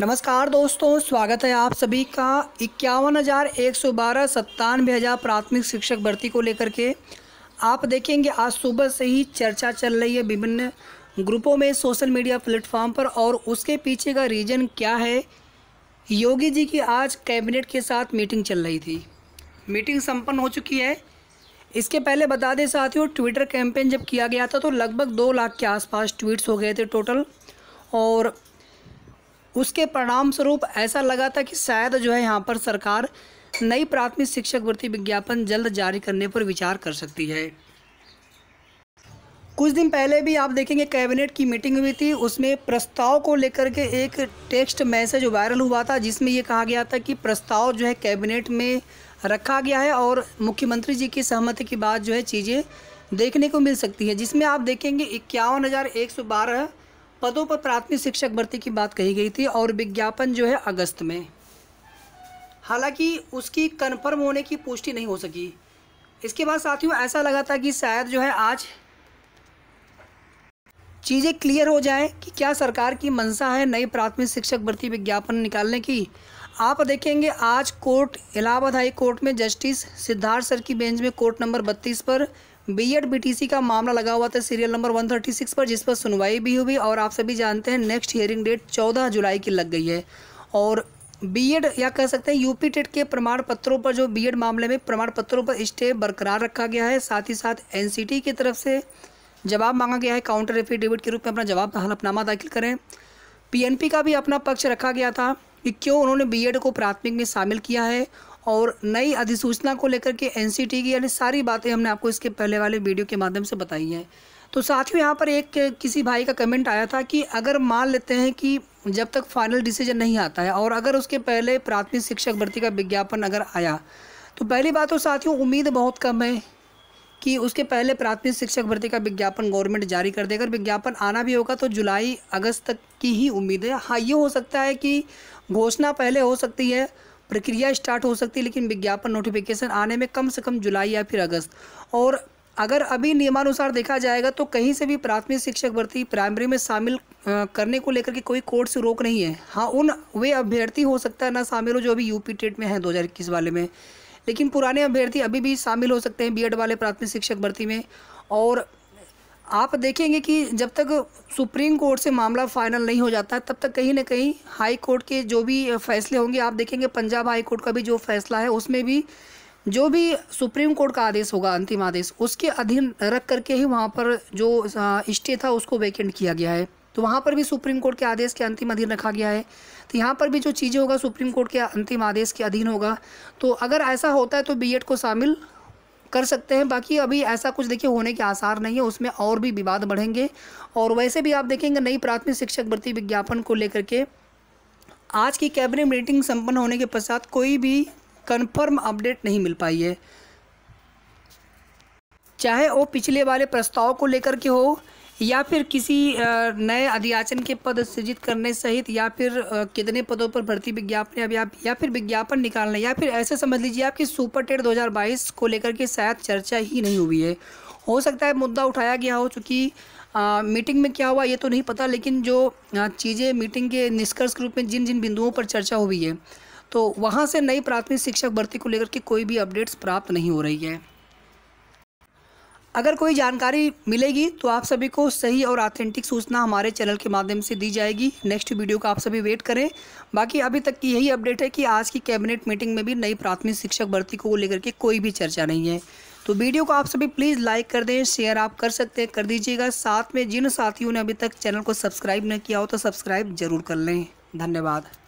नमस्कार दोस्तों स्वागत है आप सभी का इक्यावन हज़ार एक सौ बारह सत्तानवे हज़ार प्राथमिक शिक्षक भर्ती को लेकर के आप देखेंगे आज सुबह से ही चर्चा चल रही है विभिन्न ग्रुपों में सोशल मीडिया प्लेटफॉर्म पर और उसके पीछे का रीज़न क्या है योगी जी की आज कैबिनेट के साथ मीटिंग चल रही थी मीटिंग संपन्न हो चुकी है इसके पहले बता दें साथियों ट्विटर कैंपेन जब किया गया था तो लगभग दो लाख के आसपास ट्वीट्स हो गए थे टोटल और उसके परिणाम स्वरूप ऐसा लगा था कि शायद जो है यहाँ पर सरकार नई प्राथमिक शिक्षक भर्ती विज्ञापन जल्द जारी करने पर विचार कर सकती है कुछ दिन पहले भी आप देखेंगे कैबिनेट की मीटिंग हुई थी उसमें प्रस्ताव को लेकर के एक टेक्स्ट मैसेज वायरल हुआ था जिसमें ये कहा गया था कि प्रस्ताव जो है कैबिनेट में रखा गया है और मुख्यमंत्री जी की सहमति के बाद जो है चीज़ें देखने को मिल सकती है जिसमें आप देखेंगे इक्यावन हज़ार एक सौ बारह पदों पर प्राथमिक शिक्षक भर्ती की बात कही गई थी और विज्ञापन जो है अगस्त में हालांकि उसकी कन्फर्म होने की पुष्टि नहीं हो सकी इसके बाद साथियों ऐसा लगा था कि शायद जो है आज चीज़ें क्लियर हो जाए कि क्या सरकार की मंशा है नई प्राथमिक शिक्षक भर्ती विज्ञापन निकालने की आप देखेंगे आज कोर्ट इलाहाबाद हाई कोर्ट में जस्टिस सिद्धार्थ सर की बेंच में कोर्ट नंबर बत्तीस पर बीएड बीटीसी e का मामला लगा हुआ था सीरियल नंबर 136 पर जिस पर सुनवाई भी हुई और आप सभी जानते हैं नेक्स्ट हियरिंग डेट 14 जुलाई की लग गई है और बीएड e या कह सकते हैं यूपी टेट के प्रमाण पत्रों पर जो बीएड e मामले में प्रमाण पत्रों पर स्टे बरकरार रखा गया है साथ ही साथ एनसीटी की तरफ से जवाब मांगा गया है काउंटर एफिडेविट के रूप में अपना जवाब हलफनामा दाखिल करें पीएनपी का भी अपना पक्ष रखा गया था कि क्यों उन्होंने बीएड को प्राथमिक में शामिल किया है और नई अधिसूचना को लेकर के एन की यानी सारी बातें हमने आपको इसके पहले वाले वीडियो के माध्यम से बताई हैं तो साथियों यहाँ पर एक किसी भाई का कमेंट आया था कि अगर मान लेते हैं कि जब तक फाइनल डिसीजन नहीं आता है और अगर उसके पहले प्राथमिक शिक्षक भर्ती का विज्ञापन अगर आया तो पहली बात तो साथियों उम्मीद बहुत कम है कि उसके पहले प्राथमिक शिक्षक भर्ती का विज्ञापन गवर्नमेंट जारी कर देगा विज्ञापन आना भी होगा तो जुलाई अगस्त तक की ही उम्मीद है हाँ ये हो सकता है कि घोषणा पहले हो सकती है प्रक्रिया स्टार्ट हो सकती है लेकिन विज्ञापन नोटिफिकेशन आने में कम से कम जुलाई या फिर अगस्त और अगर अभी नियमानुसार देखा जाएगा तो कहीं से भी प्राथमिक शिक्षक भर्ती प्राइमरी में शामिल करने को लेकर के कोई कोर्ट से रोक नहीं है हाँ उन वे अभ्यर्थी हो सकता है ना शामिल हो जो अभी यूपी टेट में हैं दो वाले में लेकिन पुराने अभ्यर्थी अभी भी शामिल हो सकते हैं बीएड वाले प्राथमिक शिक्षक भर्ती में और आप देखेंगे कि जब तक सुप्रीम कोर्ट से मामला फाइनल नहीं हो जाता है तब तक कहीं ना कहीं हाई कोर्ट के जो भी फैसले होंगे आप देखेंगे पंजाब हाई कोर्ट का भी जो फैसला है उसमें भी जो भी सुप्रीम कोर्ट का आदेश होगा अंतिम आदेश उसके अधीन रख करके ही वहाँ पर जो स्टे था उसको वैकेंट किया गया है तो वहाँ पर भी सुप्रीम कोर्ट के आदेश के अंतिम अधीन रखा गया है तो यहाँ पर भी जो चीज़ें होगा सुप्रीम कोर्ट के अंतिम आदेश के अधीन होगा तो अगर ऐसा होता है तो बीएड को शामिल कर सकते हैं बाकी अभी ऐसा कुछ देखिए होने के आसार नहीं है उसमें और भी विवाद बढ़ेंगे और वैसे भी आप देखेंगे नई प्राथमिक शिक्षक भर्ती विज्ञापन को लेकर के आज की कैबिनेट मीटिंग संपन्न होने के पश्चात कोई भी कन्फर्म अपडेट नहीं मिल पाई है चाहे वो पिछले वाले प्रस्ताव को लेकर के हो या फिर किसी नए अधियाचन के पद सृजित करने सहित या फिर कितने पदों पर भर्ती विज्ञापन या, या फिर विज्ञापन निकालना या फिर ऐसे समझ लीजिए आपकी सुपर टेट 2022 को लेकर के शायद चर्चा ही नहीं हुई है हो सकता है मुद्दा उठाया गया हो चूँकि मीटिंग में क्या हुआ ये तो नहीं पता लेकिन जो चीज़ें मीटिंग के निष्कर्ष के रूप में जिन जिन बिंदुओं पर चर्चा हुई है तो वहाँ से नई प्राथमिक शिक्षक भर्ती को लेकर के कोई भी अपडेट्स प्राप्त नहीं हो रही है अगर कोई जानकारी मिलेगी तो आप सभी को सही और ऑथेंटिक सूचना हमारे चैनल के माध्यम से दी जाएगी नेक्स्ट वीडियो का आप सभी वेट करें बाकी अभी तक की यही अपडेट है कि आज की कैबिनेट मीटिंग में भी नई प्राथमिक शिक्षक भर्ती को लेकर के कोई भी चर्चा नहीं है तो वीडियो को आप सभी प्लीज़ लाइक कर दें शेयर आप कर सकते हैं कर दीजिएगा साथ में जिन साथियों ने अभी तक चैनल को सब्सक्राइब नहीं किया हो तो सब्सक्राइब जरूर कर लें धन्यवाद